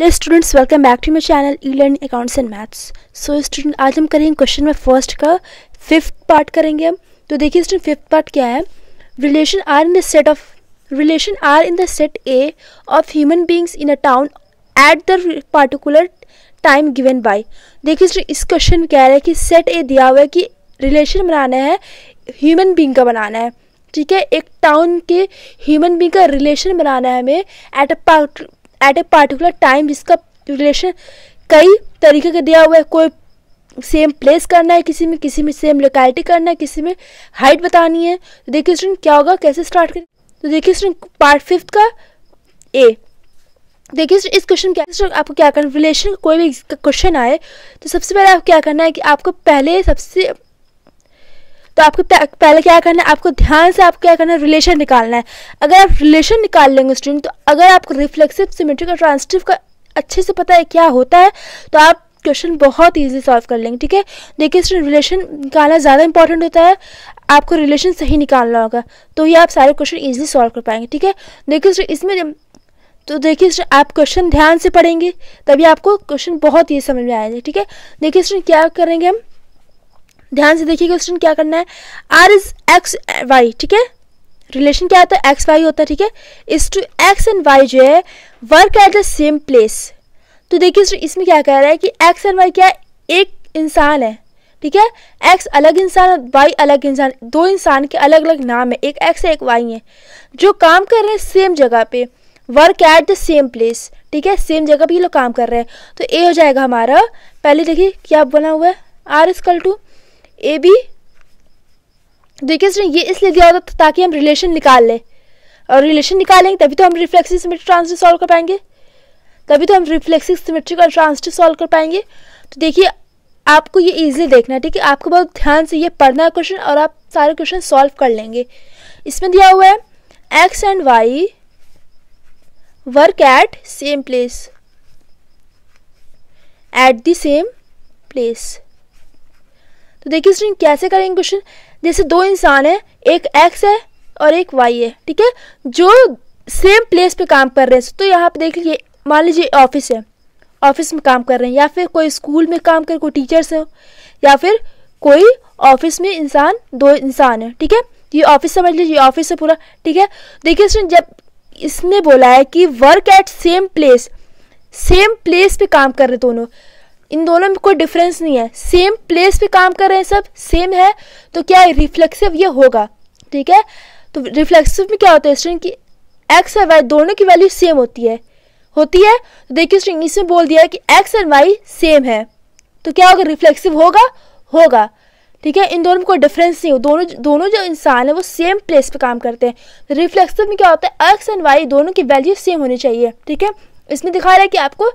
Hello students welcome back to my channel e learning accounts and maths so student आज हम करेंगे question में first का fifth part करेंगे हम तो देखिए स्टूडेंट फिफ्थ पार्ट क्या है relation R in the set of relation R in the set a of human beings in a town at the particular time given by देखिए student इस question में कह रहे हैं कि सेट ए दिया हुआ है कि रिलेशन बनाना है ह्यूमन बींग का बनाना है ठीक है एक टाउन के ह्यूमन बींग का रिलेशन बनाना है हमें at a at a particular time जिसका रिलेशन कई तरीके का दिया हुआ है कोई सेम प्लेस करना है किसी में किसी में सेम लोकेलिटी करना है किसी में हाइट बतानी है तो देखिए स्टूडेंट क्या होगा कैसे स्टार्ट करें तो देखिए स्टूडेंट पार्ट फिफ्थ का ए देखिए इस क्वेश्चन क्या आपको क्या करना रिलेशन कोई भी क्वेश्चन आए तो सबसे पहले आपको क्या करना है कि आपको पहले सबसे तो आपको पहले क्या करना है आपको ध्यान से आपको क्या करना है रिलेशन निकालना है अगर आप रिलेशन निकाल लेंगे स्टूडेंट तो अगर आपको रिफ्लेक्सिव सिमेट्रिक और ट्रांसटिव का अच्छे से पता है क्या होता है तो आप क्वेश्चन बहुत ईजिली सॉल्व कर लेंगे ठीक है देखिए स्टूडेंट रिलेशन निकालना ज़्यादा इंपॉर्टेंट होता है आपको रिलेशन सही निकालना होगा तो ये आप सारे क्वेश्चन ईजिली सॉल्व कर पाएंगे ठीक है देखिए स्टूडेंट इसमें तो देखिए आप क्वेश्चन ध्यान से पढ़ेंगे तभी आपको क्वेश्चन बहुत ही समझ में आएंगे ठीक है देखिए स्टूडेंट क्या करेंगे हम ध्यान से देखिए क्वेश्चन क्या करना है आर इज एक्स वाई ठीक है रिलेशन क्या होता है एक्स वाई होता है ठीक है इस टू एक्स एंड वाई जो है work at the same place तो देखिए इसमें क्या कह रहा है कि एक्स एंड वाई क्या है? एक इंसान है ठीक है एक्स अलग इंसान और वाई अलग इंसान दो इंसान के अलग अलग नाम है एक एक्स है एक वाई है जो काम कर रहे हैं सेम जगह पे work at the same place ठीक है सेम जगह पे ये लोग काम कर रहे हैं तो ए हो जाएगा हमारा पहले देखिए क्या बना हुआ है R is call to A B देखिए स्टूडेंट ये इसलिए दिया होता था ताकि हम रिलेशन निकाल लें और रिलेशन निकालेंगे तभी तो हम रिफ्लेक्सिव सिमेट्री ट्रांसटिव सॉल्व कर पाएंगे तभी तो हम रिफ्लेक्सिव सिमेट्री का ट्रांसटिव सॉल्व कर पाएंगे तो देखिए आपको ये इजीली देखना है ठीक है आपको बहुत ध्यान से ये पढ़ना है क्वेश्चन और आप सारे क्वेश्चन सॉल्व कर लेंगे इसमें दिया हुआ है X and Y work at same place at the same place तो देखिए स्टूडेंट कैसे करेंगे क्वेश्चन जैसे दो इंसान हैं एक एक्स है और एक वाई है ठीक है जो सेम प्लेस पे काम कर रहे हैं तो यहाँ पे देख लीजिए मान लीजिए ऑफिस है ऑफिस में काम कर रहे हैं या फिर कोई स्कूल में काम कर कोई टीचर्स हो या फिर कोई ऑफिस में इंसान दो इंसान है ठीक है तो ये ऑफिस समझ लीजिए ऑफिस है पूरा ठीक है देखिए स्टूडेंट जब इसने बोला है कि work at same place same place पे काम कर रहे दोनों इन दोनों में कोई डिफरेंस नहीं है सेम प्लेस पे काम कर रहे हैं सब सेम है तो क्या है रिफ्लेक्सिव ये होगा ठीक है तो रिफ्लेक्सिव में क्या होता है स्ट्रिंग की एक्स और वाई दोनों की वैल्यू सेम होती है होती है तो देखिए स्ट्रिंग इसमें बोल दिया कि एक्स एंड वाई सेम है तो क्या होगा रिफ्लेक्सिव होगा होगा ठीक है इन दोनों में कोई डिफरेंस नहीं हो दोनों दोनों जो इंसान है वो सेम प्लेस पे काम करते हैं रिफ्लेक्सिव में क्या होता है एक्स एंड वाई दोनों की वैल्यू सेम होनी चाहिए ठीक है इसमें दिखा रहा है कि आपको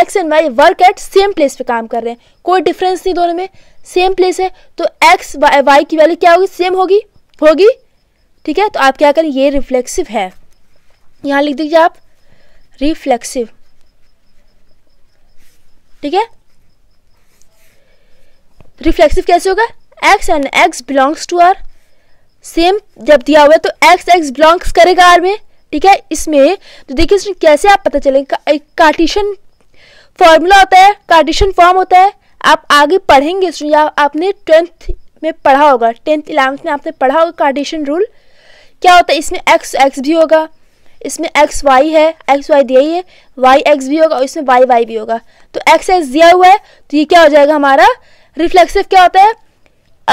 X and Y work at same place पे काम कर रहे हैं कोई डिफरेंस नहीं दोनों में सेम प्लेस है तो एक्स वाई की वैल्यू क्या होगी सेम होगी होगी ठीक है तो आप क्या करें ये रिफ्लेक्सिव है यहाँ लिख दीजिए आप रिफ्लेक्सिव ठीक है रिफ्लेक्सिव कैसे होगा X and X belongs to R same जब दिया हुआ है तो एक्स एक्स बिलोंग्स करेगा आर में ठीक है इसमें तो देखिए इसमें कैसे आप पता चलेंगे एक कार्टिशन फॉर्मूला होता है कार्टिशन फॉर्म होता है आप आगे पढ़ेंगे इसमें या आपने ट्वेल्थ में पढ़ा होगा टेंथ इलेवंथ में आपने पढ़ा होगा कार्टिशन रूल क्या होता है इसमें एक्स एक्स भी होगा इसमें एक्स वाई है एक्स वाई दिया ही है वाई एक्स भी होगा और इसमें वाई वाई भी होगा तो एक्स एक्स दिया हुआ है तो ये क्या हो जाएगा हमारा रिफ्लेक्सिव क्या होता है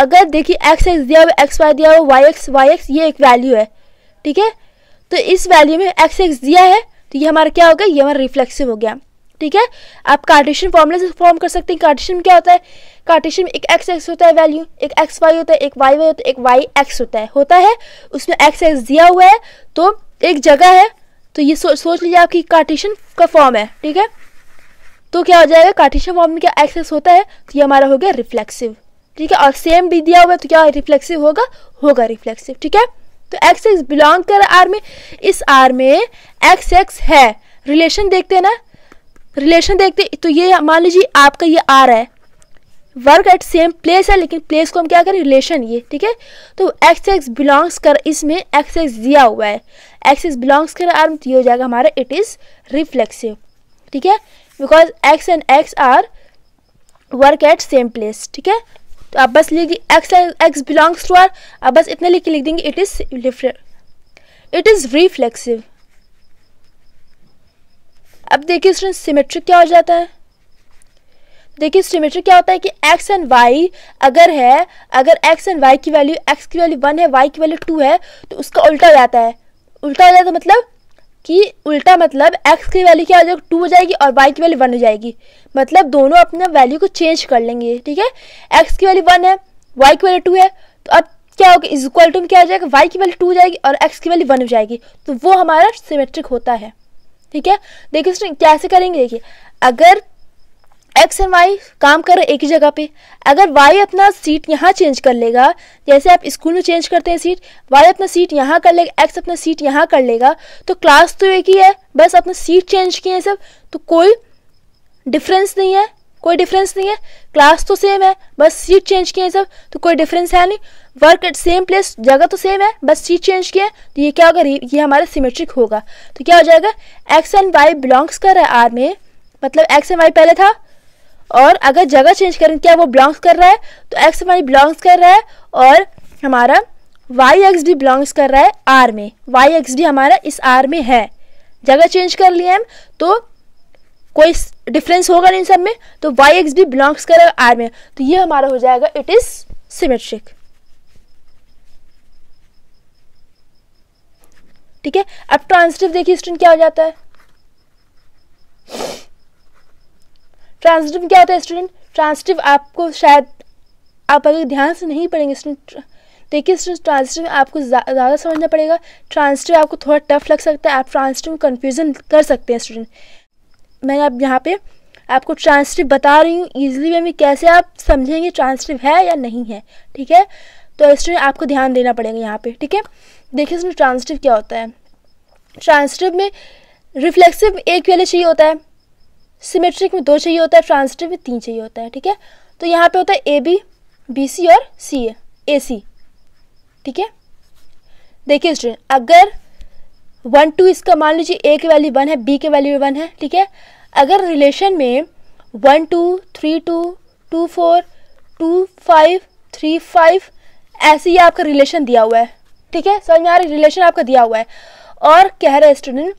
अगर देखिए एक्स एक्स दिया हुआ एक्स वाई दिया हुआ वाई एक्स वाई एक्स ये एक वैल्यू है ठीक है तो इस वैल्यू में एक्स एक्स दिया है तो ये हमारा क्या हो गया ये हमारा रिफ्लेक्सिव हो गया ठीक है आप कार्टेशियन फॉर्मूले से फॉर्म कर सकते हैं कार्टेशियन में क्या होता है कार्टेशियन में एक एक्स एक्स होता है वैल्यू एक एक्स वाई होता है एक वाई वाई होता है एक वाई एक्स होता है होता है उसमें एक्स एक्स दिया हुआ है तो एक जगह है तो ये सो, सोच लीजिए आपकी कार्टेशियन का फॉर्म है ठीक है तो क्या हो जाएगा कार्टेशियन फॉर्म में क्या एक्स एक्स होता है तो ये हमारा हो गया रिफ्लेक्सिव ठीक है और सेम भी दिया हुआ है तो क्या रिफ्लेक्सिव होगा होगा रिफ्लेक्सिव ठीक है तो एक्स एक्स बिलोंग कर आर में इस आर में एक्स एक्स है रिलेशन देखते हैं ना रिलेशन देखते तो ये मान लीजिए आपका ये आर है वर्क एट सेम प्लेस है लेकिन प्लेस को हम क्या करें रिलेशन ये ठीक है तो एक्स एक्स बिलोंग्स कर इसमें एक्स एक्स दिया हुआ है एक्स एक्स बिलोंग्स कर आर में तो ये हो जाएगा हमारा इट इज़ रिफ्लेक्सिव ठीक है because X and X R work at same place ठीक है तो आप बस लिख X X belongs to R आप बस इतना लिख के लिख देंगे it is it is reflexive अब देखिए स्टूडेंट सिमेट्रिक क्या हो जाता है देखिए सिमेट्रिक क्या होता है कि x एंड y अगर है अगर x एंड y की वैल्यू x की वैल्यू वन है y की वैल्यू टू है तो उसका उल्टा हो जाता है उल्टा हो जाता है मतलब कि उल्टा मतलब एक्स की वैल्यू क्या हो जाएगी टू हो जाएगी और वाई की वैल्यू वन हो जाएगी मतलब दोनों अपना वैल्यू को चेंज कर लेंगे ठीक है एक्स की वैल्यू वन है वाई की वैल्यू टू है तो अब क्या होगा इज इक्वल टू में क्या हो जाएगा वाई की वैल्यू टू हो जाएगी और एक्स की वैल्यू वन हो जाएगी तो वो हमारा सिमेट्रिक होता है ठीक है देखिए कैसे करेंगे देखिए अगर एक्स एंड वाई काम कर रहे एक ही जगह पे अगर वाई अपना सीट यहाँ चेंज कर लेगा जैसे आप स्कूल में चेंज करते हैं सीट वाई अपना सीट यहाँ कर लेगा एक्स अपना सीट यहाँ कर लेगा तो क्लास तो एक ही है बस अपना सीट चेंज किए हैं सब तो कोई डिफरेंस नहीं है कोई डिफरेंस नहीं है क्लास तो सेम है बस सीट चेंज किए हैं सब तो कोई डिफरेंस है नहीं वर्क एट सेम प्लेस जगह तो सेम है बस सीट चेंज किए तो ये क्या होगा ये हमारा सिमेट्रिक होगा तो क्या हो जाएगा एक्स एंड वाई बिलोंग्स कर रहा है आर में मतलब एक्स एंड वाई पहले था और अगर जगह चेंज करें क्या वो बिलोंग्स कर रहा है तो एक्स हमारी बिलोंग्स कर रहा है और हमारा वाई एक्स भी बिलोंग्स कर रहा है आर में वाई एक्स भी हमारा इस आर में है जगह चेंज कर लिए हम तो कोई डिफरेंस होगा नहीं सब में तो वाई एक्स भी बिलोंग्स कर रहा है आर में तो ये हमारा हो जाएगा इट इज सिमेट्रिक ठीक है अब ट्रांजिटिव देखिए स्टूडेंट क्या हो जाता है ट्रांजिटिव क्या होता है स्टूडेंट ट्रांसटिव आपको शायद आप अगर ध्यान से नहीं पढ़ेंगे स्टूडेंट देखिए स्टूडेंट ट्रांजिटिव आपको ज़्यादा समझना पड़ेगा ट्रांजिटिव आपको थोड़ा टफ लग सकता है आप ट्रांजिटिव में कन्फ्यूज़न कर सकते हैं स्टूडेंट मैं आप यहाँ पे आपको ट्रांजिटिव बता रही हूँ ईजिली वे में कैसे आप समझेंगे ट्रांसटिव है या नहीं है ठीक है तो स्टूडेंट आपको ध्यान देना पड़ेगा यहाँ पे ठीक है देखिए स्टूडेंट ट्रांसटिव क्या होता है ट्रांजिटिव में रिफ्लेक्सिव एक वाले चाहिए होता है सिमेट्रिक में दो चाहिए होता है ट्रांसटिव में तीन चाहिए होता है ठीक है तो यहाँ पे होता है ए बी बी सी और सी ए ए सी ठीक है देखिए स्टूडेंट अगर वन टू इसका मान लीजिए ए की वैल्यू वन है बी की वैल्यू वन है ठीक है अगर रिलेशन में one two three two two four two five three five ऐसे ही आपका रिलेशन दिया हुआ है ठीक है समझ में आ रहा है रिलेशन आपका दिया हुआ है और कह रहे हैं स्टूडेंट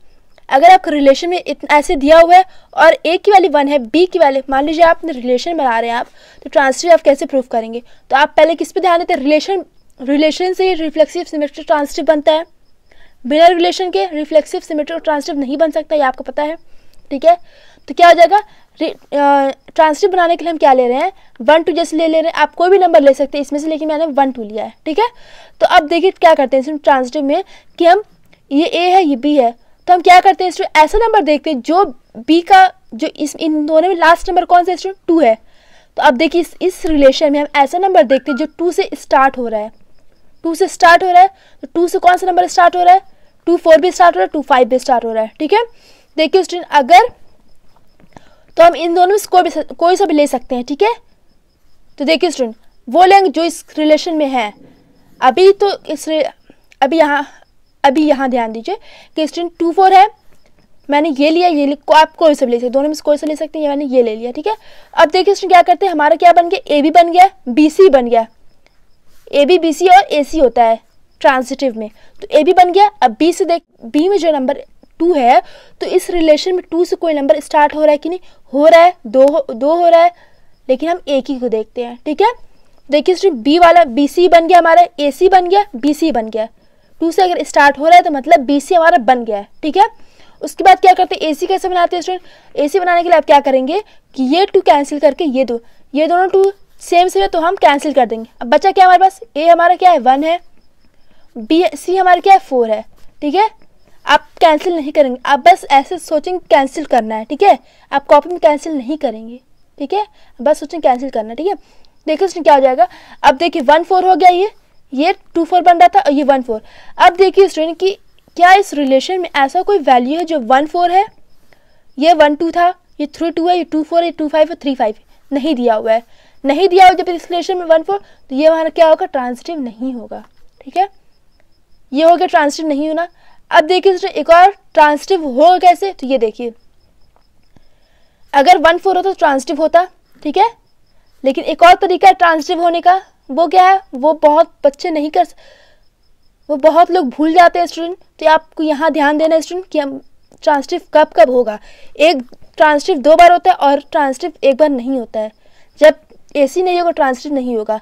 अगर आपका रिलेशन में इतना ऐसे दिया हुआ है और ए की वाली वन है बी की वाली मान लीजिए आपने रिलेशन बना रहे हैं आप तो ट्रांसटिव आप कैसे प्रूव करेंगे तो आप पहले किस पे ध्यान देते हैं रिलेशन रिलेशन से रिफ्लेक्सिव सिमेट्रिक ट्रांसटिव बनता है बिना रिलेशन के रिफ्लेक्सिव सिमेट्रिक ट्रांसटिव नहीं बन सकता ये आपको पता है ठीक है तो क्या हो जाएगा ट्रांसटिव बनाने के लिए हम क्या ले रहे हैं वन टू जैसे ले ले रहे हैं आप कोई भी नंबर ले सकते हैं इसमें से लेकिन मैंने वन टू लिया है ठीक है तो अब देखिए क्या करते हैं इसमें ट्रांसटिव में कि हम ये ए है ये बी है तो हम क्या करते हैं स्टूडेंट ऐसा नंबर देखते हैं जो बी का जो इस इन दोनों में लास्ट नंबर कौन सा स्टूडेंट टू है तो अब देखिए इस इस रिलेशन में हम ऐसा नंबर देखते हैं जो टू से स्टार्ट हो रहा है टू से स्टार्ट हो रहा है तो टू से कौन सा नंबर स्टार्ट हो रहा है टू फोर भी स्टार्ट हो रहा है टू फाइव भी स्टार्ट हो रहा है ठीक है देखिए स्टूडेंट अगर तो हम इन दोनों में कोई भी कोई सा भी ले सकते हैं ठीक है तो देखिए स्टूडेंट वो लेंगे जो इस रिलेशन में है अभी तो इस अभी यहाँ अभी यहाँ ध्यान दीजिए कि स्टूडेंट टू फोर है मैंने ये लिया ये लिया आप कोई से भी ले सकते दोनों में से कोई से ले सकते हैं मैंने ये ले लिया ठीक है अब देखिए स्टूडेंट क्या करते हैं हमारा क्या बन गया ए बी बन गया बी सी बन गया ए बी बी सी और ए सी होता है ट्रांसिटिव में तो ए बी बन गया अब बी से देख बी में जो नंबर टू है तो इस रिलेशन में टू से कोई नंबर स्टार्ट हो रहा है कि नहीं हो रहा है दो हो, दो हो रहा है लेकिन हम एक ही को देखते हैं ठीक है देखिए स्टूडेंट बी वाला बी सी बन गया हमारा ए सी बन गया बी सी बन गया टू से अगर स्टार्ट हो रहा है तो मतलब बी सी हमारा बन गया है ठीक है उसके बाद क्या करते हैं ए सी कैसे बनाते हैं स्टूडेंट ए सी बनाने के लिए आप क्या करेंगे कि ये टू कैंसिल करके ये दो ये दोनों टू सेम से है तो हम कैंसिल कर देंगे अब बचा क्या हमारे पास ए हमारा क्या है वन है बी सी हमारा क्या है फोर है ठीक है आप कैंसिल नहीं करेंगे आप बस ऐसे सोचेंगे कैंसिल करना है ठीक है आप कॉपी में कैंसिल नहीं करेंगे ठीक है बस सोचेंगे कैंसिल करना है ठीक है देखिए उसमें क्या हो जाएगा अब देखिए वन फोर हो गया ये ये टू फोर बन रहा था और ये वन फोर अब देखिए स्टूडेंट कि क्या इस रिलेशन में ऐसा कोई वैल्यू है जो वन फोर है ये वन टू था ये थ्री टू है ये टू फोर ये टू फाइव और थ्री फाइव नहीं दिया हुआ है नहीं दिया हुआ जब इस रिलेशन में वन फोर तो ये हमारा क्या होगा ट्रांसिटिव नहीं होगा ठीक है ये हो गया ट्रांसिटिव नहीं होना अब देखिए स्टूडेंट एक और ट्रांसिटिव हो कैसे तो ये देखिए अगर वन फोर होता तो ट्रांसिटिव होता ठीक है लेकिन एक और तरीका है ट्रांसजेव होने का वो क्या है वो बहुत बच्चे नहीं कर वो बहुत लोग भूल जाते हैं स्टूडेंट तो आपको यहाँ ध्यान देना है स्टूडेंट कि हम ट्रांसटिव कब कब होगा एक ट्रांसटिव दो बार होता है और ट्रांसटिव एक बार नहीं होता है जब ए सी नहीं होगा ट्रांसटिव नहीं होगा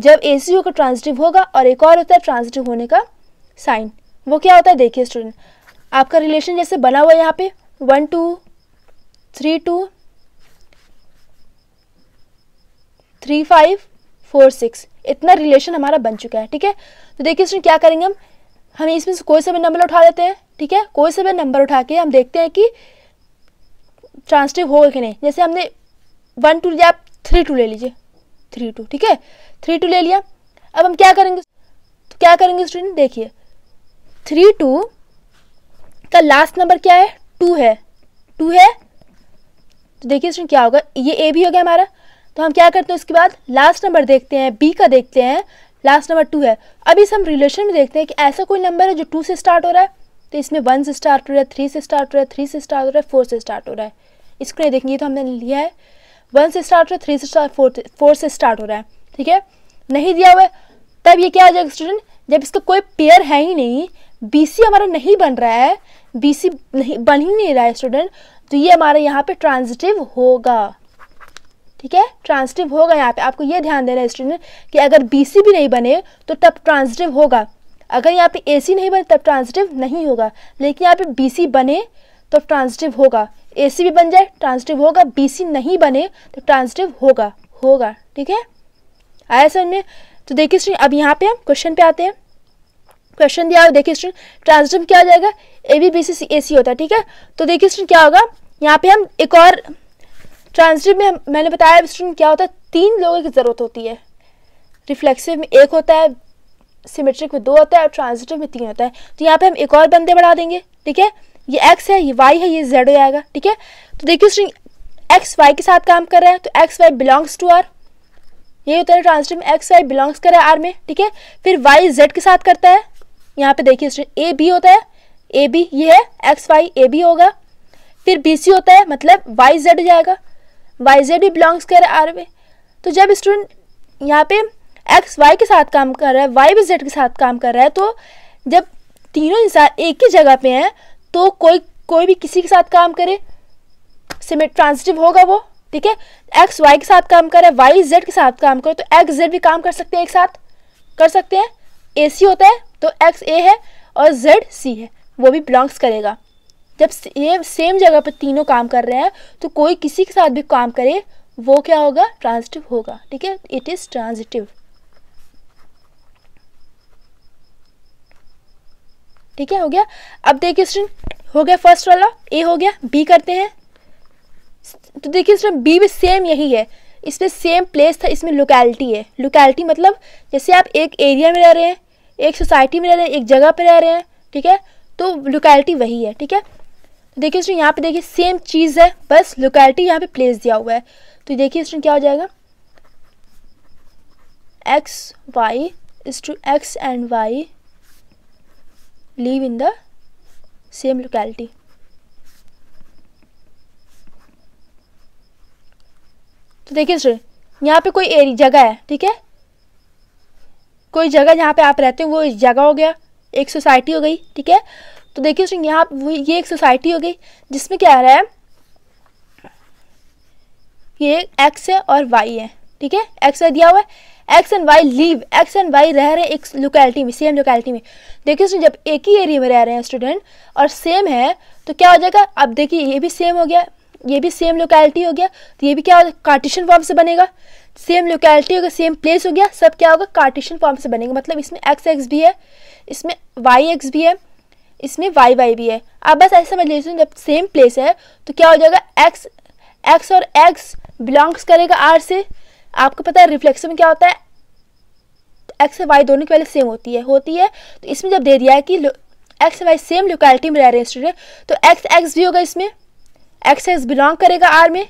जब ए सी होगा ट्रांसटिव होगा और एक और होता है ट्रांसटिव होने का साइन वो क्या होता है देखिए स्टूडेंट आपका रिलेशन जैसे बना हुआ है यहाँ पे one two three two three five four six इतना रिलेशन हमारा बन चुका है ठीक है तो देखिए इसमें क्या करेंगे हम हम इसमें से कोई सा भी नंबर उठा लेते हैं ठीक है कोई सा भी नंबर उठा के हम देखते हैं कि ट्रांसटिव होगा कि नहीं जैसे हमने वन टू लिया आप थ्री टू ले लीजिए थ्री टू ठीक है थ्री टू ले लिया अब हम क्या करेंगे तो क्या करेंगे स्टूडेंट देखिए थ्री टू का लास्ट नंबर क्या है टू है टू है तो देखिए स्टूडेंट क्या होगा ये ए भी हो गया हमारा तो हम क्या करते हैं उसके बाद लास्ट नंबर देखते हैं बी का देखते हैं लास्ट नंबर टू है अब इस हम रिलेशन में देखते हैं कि ऐसा कोई नंबर है जो टू से स्टार्ट हो रहा है तो इसमें वन से स्टार्ट हो रहा है थ्री से स्टार्ट हो रहा है थ्री से स्टार्ट हो रहा है फोर से स्टार्ट हो रहा है इसको नहीं देखेंगे तो हमने लिया है वन से स्टार्ट हो रहा है थ्री से स्टार्ट फोर फोर से स्टार्ट हो रहा है ठीक है नहीं दिया हुआ है तब ये क्या हो जाएगा स्टूडेंट जब इसका कोई पेयर है ही नहीं बी हमारा नहीं बन रहा है बी नहीं बन ही नहीं रहा है स्टूडेंट तो ये हमारा यहाँ पे ट्रांजिटिव होगा ठीक है ट्रांसटिव होगा यहाँ पे आपको ये ध्यान देना है स्टूडेंट कि अगर बीसी भी नहीं बने तो तब ट्रांसटिव होगा अगर यहाँ पे सी नहीं बने तब ट्रांसटिव नहीं होगा लेकिन यहाँ पे बीसी बने तो ट्रांसटिव होगा सी भी बन जाए ट्रांसटिव होगा सी नहीं बने तो ट्रांसटिव होगा होगा ठीक है आया समझ में तो देखिए स्टूडेंट अब यहाँ पे हम क्वेश्चन पे आते हैं क्वेश्चन दिया देखिए स्टूडेंट ट्रांसटिव क्या हो जाएगा ए बी बी सी सी ए सी होता है ठीक है तो देखिए स्टूडेंट क्या होगा यहाँ पे हम एक और ट्रांसजेंडर में मैंने बताया स्टूडेंट क्या होता है तीन लोगों की ज़रूरत होती है रिफ्लेक्सिव में एक होता है सिमेट्रिक में दो होता है और ट्रांजिटिव में तीन होता है तो यहाँ पे हम एक और बंदे बढ़ा देंगे ठीक है ये एक्स है ये वाई है ये जेड हो जाएगा ठीक है तो देखिए स्ट्रिंग एक्स वाई के साथ काम कर रहा है तो X Y belongs to R ये होता है ट्रांजिटिव में एक्स वाई बिलोंग्स कर रहा है आर में ठीक है फिर वाई जेड के साथ करता है यहाँ पे देखिए स्ट्रिंग ए बी होता है ए बी ये है एक्स वाई ए बी होगा फिर बी सी होता है मतलब वाई जेड हो जाएगा वाई जेड भी बिलोंग्स कर आर वे तो जब स्टूडेंट यहाँ पे एक्स वाई के साथ काम कर रहा है वाई भी जेड के साथ काम कर रहा है तो जब तीनों इंसान एक ही जगह पे हैं तो कोई कोई भी किसी के साथ काम करे सिमेट ट्रांजिटिव होगा वो ठीक है एक्स वाई के साथ काम करे वाई जेड के साथ काम करे तो एक्स जेड भी काम कर सकते हैं एक साथ कर सकते हैं ए सी होता है तो एक्स ए है और जेड सी है वो भी बिलोंग्स करेगा जब ये सेम जगह पर तीनों काम कर रहे हैं तो कोई किसी के साथ भी काम करे वो क्या होगा ट्रांजिटिव होगा ठीक है इट इज़ ट्रांजिटिव ठीक है हो गया अब देखिए स्टूडेंट हो गया फर्स्ट वाला ए हो गया बी करते हैं तो देखिए स्टूडेंट बी भी सेम यही है इसमें सेम प्लेस था इसमें लोकेलिटी है लोकेलिटी मतलब जैसे आप एक एरिया में रह रहे हैं एक सोसाइटी में रह रहे हैं एक जगह पर रह रहे हैं ठीक है तो लोकेलिटी वही है ठीक है देखिए स्टूडेंट यहाँ पे देखिए सेम चीज़ है बस लोकेलिटी यहाँ पे प्लेस दिया हुआ है तो देखिए स्टूडेंट क्या हो जाएगा X Y is to X and Y live in the same locality तो देखिए स्टूडेंट यहाँ पे कोई एरिया जगह है ठीक है कोई जगह जहाँ पे आप रहते हो वो जगह हो गया एक सोसाइटी हो गई ठीक है तो देखिए स्ट्रिंग यहाँ ये एक सोसाइटी हो गई जिसमें क्या आ रहा है ये एक्स है और वाई है ठीक है एक्स दिया हुआ है X and Y live X and Y रह रहे हैं एक लोकेलिटी में सेम लोकेलिटी में देखिए स्टूडेंट जब एक ही एरिया में रह रहे हैं स्टूडेंट और सेम है तो क्या हो जाएगा अब देखिए ये भी सेम हो गया ये भी सेम लोकेलिटी हो गया तो ये भी क्या होगा कार्टिशन फॉर्म से बनेगा सेम लोकेलिटी होगा सेम प्लेस हो गया सब क्या होगा कार्टिशन फॉर्म से बनेगा मतलब इसमें एक्स एक्स भी है इसमें वाई एक्स भी है इसमें वाई वाई भी है आप बस ऐसा समझ लीजिए जब सेम प्लेस है तो क्या हो जाएगा एक्स एक्स और एक्स बिलोंग्स करेगा आर से आपको पता है रिफ्लेक्शन में क्या होता है एक्स और वाई दोनों की वैल्यू सेम होती है होती है तो इसमें जब दे दिया है कि एक्स वाई सेम लोकेलिटी में रह रहे हैं स्टूडेंट तो एक्स एक्स भी होगा इसमें एक्स एक्स बिलोंग करेगा आर में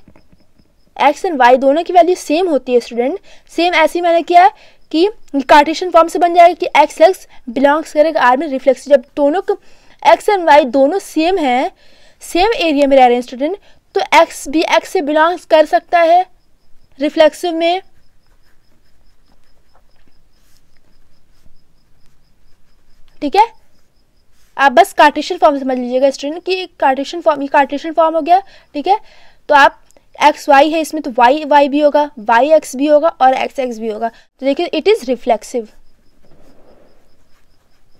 एक्स एंड वाई दोनों की वैल्यू सेम होती है स्टूडेंट सेम ऐसे ही मैंने किया कि कार्टेशन फॉर्म से बन जाएगा कि एक्स एक्स बिलोंग्स करेगा आर में रिफ्लेक्स जब दोनों एक्स एंड वाई दोनों सेम हैं सेम एरिया में रह रहे हैं स्टूडेंट तो एक्स भी एक्स से बिलोंग कर सकता है रिफ्लेक्सिव में ठीक है आप बस कार्टेशन फॉर्म समझ लीजिएगा स्टूडेंट कि कार्टेशन फॉर्म ये कार्टेशन फॉर्म हो गया ठीक है तो आप एक्स वाई है इसमें तो वाई वाई भी होगा वाई एक्स भी होगा और एक्स एक्स भी होगा तो देखिए इट इज़ रिफ्लेक्सिव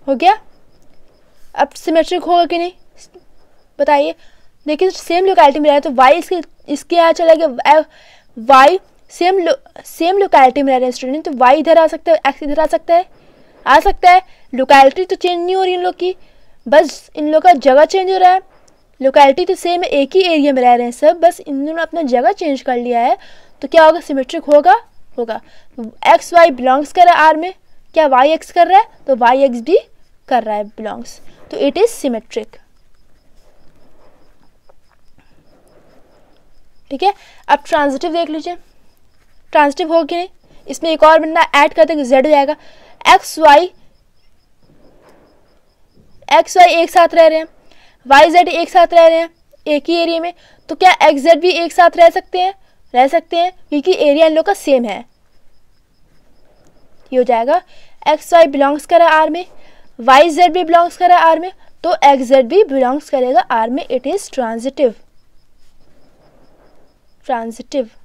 हो गया अब सिमेट्रिक होगा कि नहीं बताइए लेकिन सेम लोकेलिटी में रह तो वाई इसके इसके यहाँ चला गया वाई सेम लो, सेम लोकेलिटी में रह रहे हैं स्टूडेंट तो वाई इधर आ सकता है एक्स इधर आ सकता है आ सकता है लोकेलिटी तो चेंज नहीं हो रही इन लोग की बस इन लोग का जगह चेंज हो रहा है लोकेलिटी तो सेम एक ही एरिया में रह रहे हैं सब बस इन ने अपना जगह चेंज कर लिया है तो क्या होगा सिमेट्रिक होगा होगा एक्स वाई बिलोंग्स कर रहा है आर में क्या वाई एक्स कर रहा है तो वाई एक्स भी कर रहा है बिलोंग्स तो इट इज सिमेट्रिक ठीक है अब ट्रांजिटिव देख लीजिए ट्रांजिटिव हो कि नहीं इसमें एक और बंदा ऐड कर देंगे जेड हो जाएगा एक्स वाई एक्स वाई एक साथ रह रहे हैं वाई जेड एक साथ रह रहे हैं एक ही एरिया में तो क्या एक्स जेड भी एक साथ रह सकते हैं रह सकते हैं क्योंकि एरिया इन लोग का सेम है ये हो जाएगा एक्स वाई बिलोंग्स करा आर में वाई जेड भी बिलोंग्स करा आर में तो एक्स जेड भी बिलोंग्स करेगा आर में इट इज ट्रांजिटिव ट्रांजिटिव